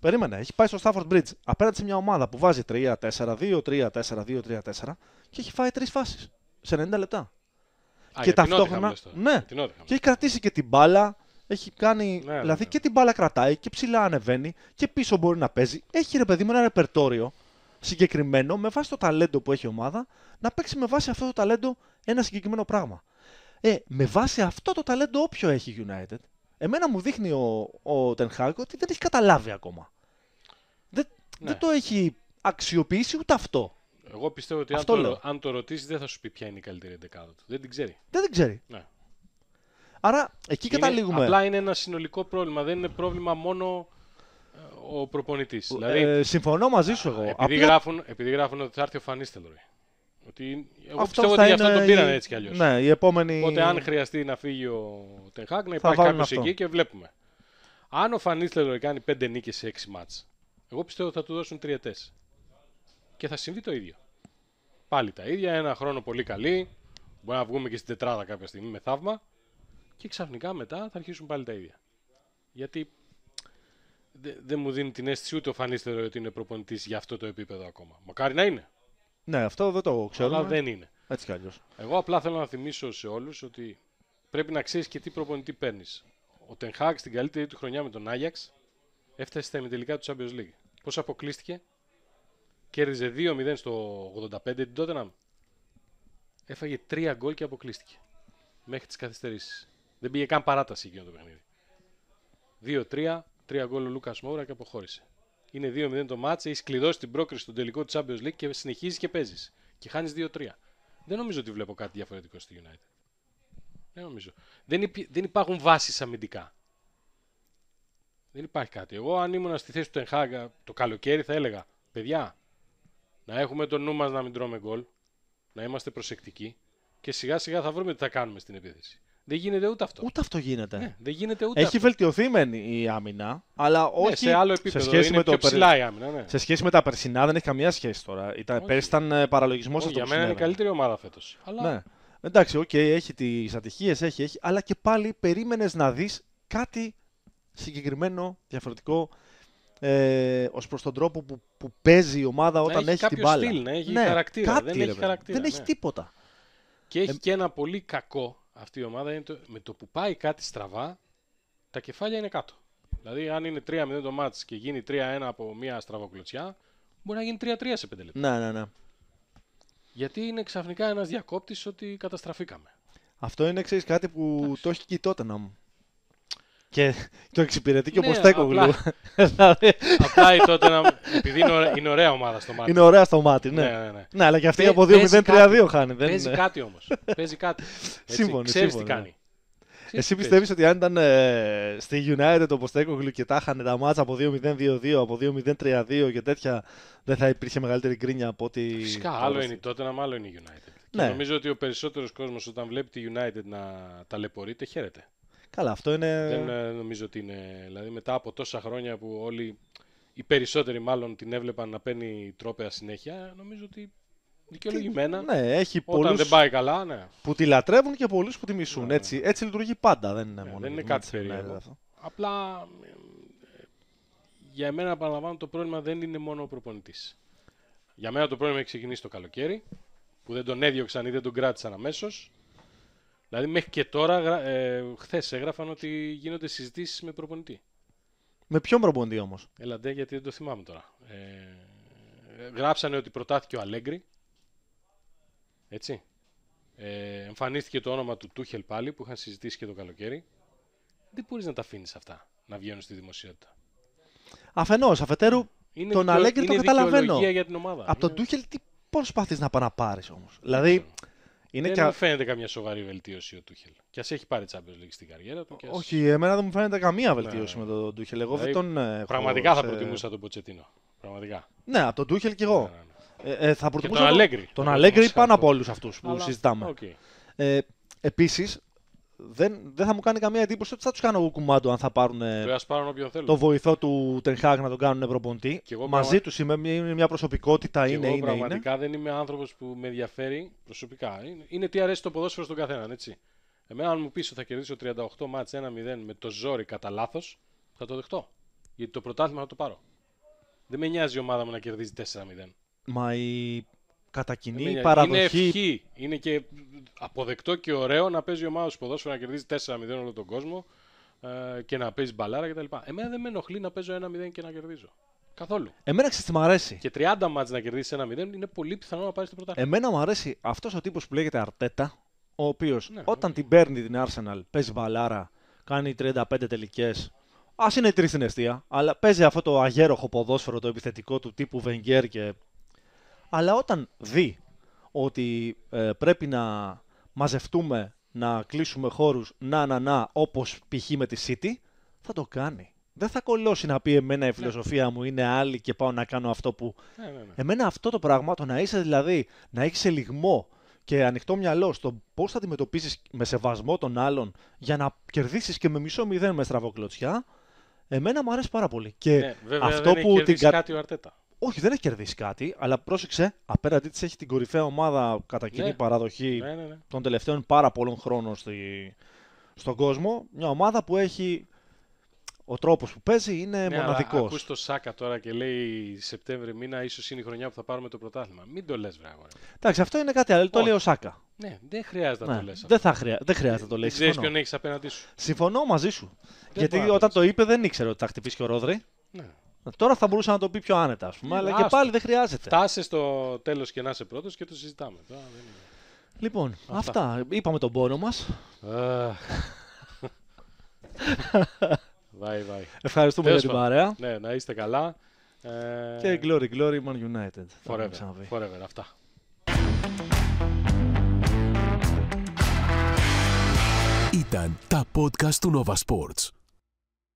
Speaker 2: Περίμενε, έχει πάει στο Stafford Bridge απέναντι σε μια ομάδα που βάζει 3-4-2-3-4-2-3-4 και έχει φάει τρεις φάσεις σε 90 λεπτά.
Speaker 1: Α, και ταυτόχρονα. Ναι,
Speaker 2: και έχει κρατήσει και την μπάλα. Έχει κάνει. Ναι, ναι, δηλαδή ναι. και την μπάλα κρατάει και ψηλά ανεβαίνει και πίσω μπορεί να παίζει. Έχει ρε παιδί μου ένα ρεπερτόριο συγκεκριμένο με βάση το ταλέντο που έχει η ομάδα να παίξει με βάση αυτό το ταλέντο ένα συγκεκριμένο πράγμα. Ε, με βάση αυτό το ταλέντο όποιο έχει United Εμένα μου δείχνει ο, ο Τενχάκ ότι δεν έχει καταλάβει ακόμα. Δεν, ναι. δεν το έχει αξιοποιήσει ούτε αυτό.
Speaker 1: Εγώ πιστεύω ότι αυτό αν, το, αν, το, ρωτήσει δεν θα σου πει ποια είναι η καλύτερη εντεκάδα του. Δεν την ξέρει. Δεν την ξέρει. Ναι.
Speaker 2: Άρα εκεί είναι, καταλήγουμε. Απλά
Speaker 1: είναι ένα συνολικό πρόβλημα. Δεν είναι πρόβλημα μόνο ε, ο προπονητής. Δηλαδή, ε, δηλαδή, συμφωνώ μαζί
Speaker 2: σου εγώ. Επειδή, απλά... γράφουν,
Speaker 1: επειδή γράφουν ότι θα έρθει ο Φανίστελ. Ότι... Εγώ αυτός πιστεύω ότι γι' αυτό τον πήραν έτσι κι αλλιώς. Ναι, η επόμενη... Οπότε, αν χρειαστεί να φύγει ο Τεχάκ, να υπάρχει κάποιο εκεί και βλέπουμε. Αν ο Φανίστερ κάνει 5 νίκες σε 6 μάτ, εγώ πιστεύω ότι θα του δώσουν τριετέ. Και θα συμβεί το ίδιο. Πάλι τα ίδια, ένα χρόνο πολύ καλή. Μπορεί να βγούμε και στην τετράδα κάποια στιγμή με θαύμα. Και ξαφνικά μετά θα αρχίσουν πάλι τα ίδια. Γιατί δεν δε μου δίνει την αίσθηση ούτε ο Φανίστερο ότι είναι προπονητής για αυτό το επίπεδο ακόμα. Μακάρι να είναι.
Speaker 2: Ναι, αυτό δεν το ξέρω. Αλλά δεν είναι. Έτσι
Speaker 1: κι Εγώ απλά θέλω να θυμίσω σε όλους ότι πρέπει να ξέρεις και τι προπονητή παίρνεις. Ο Τενχάκ στην καλύτερη του χρονιά με τον Άγιαξ έφτασε στα ημιτελικά του Champions League. Πώς αποκλείστηκε, κέρδιζε 2-0 στο 85 την Tottenham. Έφαγε 3 γκολ και αποκλείστηκε. Μέχρι τις καθυστερήσεις. Δεν πήγε καν παράταση εκείνο το παιχνίδι. 2-3, 3 γκολ ο Λούκας Μόουρα και αποχώρησε. Είναι 2-0 το μάτσα έχεις κλειδώσει την πρόκριση στον τελικό του Champions League και συνεχίζεις και παίζεις. Και χάνεις 2-3. Δεν νομίζω ότι βλέπω κάτι διαφορετικό στη United. Δεν νομίζω. Δεν, υπ... δεν υπάρχουν βάσεις αμυντικά. Δεν υπάρχει κάτι. Εγώ, αν ήμουν στη θέση του Τενχάγκα το καλοκαίρι, θα έλεγα: Παιδιά, να έχουμε το νου μας να μην τρώμε γκολ, να είμαστε προσεκτικοί και σιγά σιγά θα βρούμε τι θα κάνουμε στην επίθεση. Δεν γίνεται ούτε αυτό. Ούτε αυτό γίνεται. Ναι, δεν γίνεται ούτε Έχει αυτό.
Speaker 2: βελτιωθεί μεν η άμυνα,
Speaker 1: αλλά όχι ναι, σε άλλο επίπεδο. Σε σχέση, είναι με το... ψηλά η άμυνα, ναι.
Speaker 2: σε σχέση με τα περσινά δεν έχει καμία σχέση τώρα. Ήταν, πέρσι ήταν ε, παραλογισμός αυτό. Για μένα είναι η
Speaker 1: καλύτερη ομάδα φέτος. Αλλά... Ναι.
Speaker 2: Εντάξει, οκ, okay, έχει τις ατυχίες, έχει, έχει, αλλά και πάλι περίμενες να δεις κάτι συγκεκριμένο, διαφορετικό ε, ως προς τον τρόπο που, που παίζει η ομάδα όταν να έχει, έχει την μπάλα. Στυλ, να έχει ναι, χαρακτήρα. Κάτι, δεν έχει χαρακτήρα. Δεν έχει ναι. τίποτα.
Speaker 1: Και έχει ε, και ένα πολύ κακό αυτή η ομάδα είναι το, με το που πάει κάτι στραβά, τα κεφάλια είναι κάτω. Δηλαδή, αν είναι 3-0 το μάτς και γίνει 3-1 από μια στραβοκλωτσιά, μπορεί να γίνει 3-3 σε 5 λεπτά. Ναι, ναι, ναι. Γιατί είναι ξαφνικά ένας διακόπτης ότι καταστραφήκαμε.
Speaker 2: Αυτό είναι ξέρεις, κάτι που το έχει και να μου. Και το εξυπηρετεί και ο Ποστέκογλου. Ναι, απλά τότε να. Επειδή
Speaker 1: είναι ωραία ομάδα στο μάτι. Είναι ωραία στο μάτι, ναι. Ναι, ναι, ναι. αλλά και αυτή από 2-0-3-2 χάνει. Παίζει κάτι όμως. Παίζει κάτι. Σύμφωνο. Ξέρεις τι κάνει. Εσύ πιστεύεις
Speaker 2: ότι αν ήταν ε, στη United ο Ποστέκογλου και τα είχαν τα μάτσα από 2-0-2-2, από 2-0-3-2 και τέτοια, δεν θα υπήρχε μεγαλύτερη γκρίνια από ότι. Φυσικά, άλλο είναι
Speaker 1: τότε να άλλο είναι η United. νομίζω ότι ο περισσότερος κόσμος όταν βλέπει τη United να ταλαιπωρείται χαίρεται.
Speaker 2: Καλά, αυτό είναι. Δεν
Speaker 1: ε, νομίζω ότι είναι. Δηλαδή, μετά από τόσα χρόνια που όλοι οι περισσότεροι μάλλον την έβλεπαν να παίρνει τρόπεα συνέχεια, νομίζω ότι δικαιολογημένα. Ναι, έχει όταν δεν πάει καλά, ναι.
Speaker 2: που τη λατρεύουν και πολλούς που τη μισούν. Ναι, ναι, έτσι, ναι. έτσι λειτουργεί πάντα, δεν είναι μόνο. Δεν είναι κάτι περίεργο.
Speaker 1: Απλά ε, για μένα, επαναλαμβάνω, το πρόβλημα δεν είναι μόνο ο προπονητής. Για μένα το πρόβλημα έχει ξεκινήσει το καλοκαίρι, που δεν τον έδιωξαν ή δεν τον κράτησαν αμέσως. Δηλαδή μέχρι και τώρα, ε, χθες έγραφαν ότι γίνονται συζητήσεις με προπονητή.
Speaker 2: Με ποιον προπονητή όμως.
Speaker 1: Ελαντέ, γιατί δεν το θυμάμαι τώρα. Ε, γράψανε ότι προτάθηκε ο Αλέγκρι. Έτσι. Ε, εμφανίστηκε το όνομα του Τούχελ πάλι που είχαν συζητήσει και το καλοκαίρι. Δεν μπορείς να τα αφήνεις αυτά να βγαίνουν στη δημοσιότητα.
Speaker 2: Αφενός, αφετέρου είναι τον Αλέγκρι το καταλαβαίνω. Για την ομάδα. Από τον Τούχελ τι προσπαθεί να να πάρει όμω. Δηλαδή
Speaker 1: είναι ε, δεν μου φαίνεται καμία σοβαρή βελτίωση ο Τούχελ. Και ας έχει πάρει Champions League στην καριέρα του. Όχι, εμένα
Speaker 2: δεν μου φαίνεται καμία ναι. βελτίωση με τον Τούχελ. Εγώ δηλαδή, τον. Πραγματικά θα προτιμούσα
Speaker 1: τον Ποτσετίνο. Πραγματικά.
Speaker 2: Ναι, από τον Τούχελ και εγώ. Ναι, ναι, ε, ε, θα προτιμούσα και τον Αλέγκρι. Τον Αλέγκρι πάνω από όλους αυτούς που συζητάμε. Ε, Επίσης, δεν, δεν θα μου κάνει καμία εντύπωση ότι θα τους κάνω εγώ κουμάντο αν θα πάρουν το βοηθό του Τενχάγ να τον κάνουν Ευρωποντή. Μαζί τους είμαι, είναι μια προσωπικότητα. Και είναι, εγώ είναι, πραγματικά
Speaker 1: είναι. δεν είμαι άνθρωπος που με ενδιαφέρει προσωπικά. Είναι, είναι τι αρέσει το ποδόσφαιρο στον καθένα, έτσι. Εμένα, αν μου πεις ότι θα κερδίσω 38 μάτς 1-0 με το ζόρι κατά λάθος, θα το δεχτώ. Γιατί το πρωτάθλημα θα το πάρω. Δεν με νοιάζει η ομάδα μου να κερδίζει 4-0.
Speaker 2: Μα η κατακινεί παραδοχή. Είναι ευχή.
Speaker 1: Είναι και αποδεκτό και ωραίο να παίζει η ομάδα σου ποδόσφαιρο να κερδίζει 4-0 όλο τον κόσμο ε, και να παίζει μπαλάρα κτλ. Εμένα δεν με ενοχλεί να παίζω 1-0 και να κερδίζω. Καθόλου. Εμένα ξέρετε μου αρέσει. Και 30 μάτς να κερδίσεις 1-0 είναι πολύ πιθανό να πάρεις το πρωτάθλημα.
Speaker 2: Εμένα μου αρέσει αυτός ο τύπος που λέγεται Αρτέτα, ο οποίος ναι, ναι, όταν την παίρνει την Arsenal, παίζει μπαλάρα, κάνει 35 τελικές. Ας είναι τρεις στην αιστεία, αλλά παίζει αυτό το αγέροχο ποδόσφαιρο το επιθετικό του τύπου Βενγκέρ και αλλά όταν δει ότι ε, πρέπει να μαζευτούμε, να κλείσουμε χώρους, να, να, να, όπως π.χ. με τη City, θα το κάνει. Δεν θα κολλώσει να πει εμένα η ναι. φιλοσοφία μου είναι άλλη και πάω να κάνω αυτό που... Ναι, ναι, εμένα αυτό το πράγμα, το να είσαι δηλαδή, να έχεις ελιγμό και ανοιχτό μυαλό στο πώς θα αντιμετωπίσεις με σεβασμό των άλλων για να κερδίσεις και με μισό μηδέν μες στραβοκλωτσιά, εμένα μου αρέσει πάρα πολύ. Και αυτό δεν που την κάτι ο Αρτέτα. Όχι, δεν έχει κερδίσει κάτι, αλλά πρόσεξε, απέναντί της έχει την κορυφαία ομάδα κατά κοινή ναι. παραδοχή ναι, ναι, ναι, των τελευταίων πάρα πολλών χρόνων στη... στον κόσμο. Μια ομάδα που έχει. Ο τρόπος που παίζει είναι ναι, μοναδικό. ακούσει
Speaker 1: το Σάκα τώρα και λέει Σεπτέμβρη μήνα, ίσως είναι η χρονιά που θα πάρουμε το πρωτάθλημα. Μην το λες, βέβαια.
Speaker 2: Εντάξει, αυτό είναι κάτι άλλο. Το λέει ο Σάκα. Ναι, δεν χρειάζεται να το ναι, λες. Δεν, χρεια... δεν χρειάζεται να το ε, λες. Ξέρεις ποιον έχεις απέναντί σου. Συμφωνώ μαζί σου. Δεν Γιατί όταν το είπε, δεν ήξερε ότι θα χτυπήσει και ο Ρόδρυ. Ναι. Τώρα θα μπορούσα να το πει πιο άνετα, ας πούμε, αλλά και πάλι δεν χρειάζεται.
Speaker 1: Φτάσεις στο τέλος και να είσαι πρώτος και το συζητάμε. Τώρα
Speaker 2: Λοιπόν, αυτά. αυτά. Είπαμε τον πόνο μας.
Speaker 1: Βάει, βάει. Ευχαριστούμε για την παρέα. Ναι, να είστε καλά. Ε, και glory, glory, Man United. Forever, forever, αυτά. Ήταν τα podcast του Nova Sports.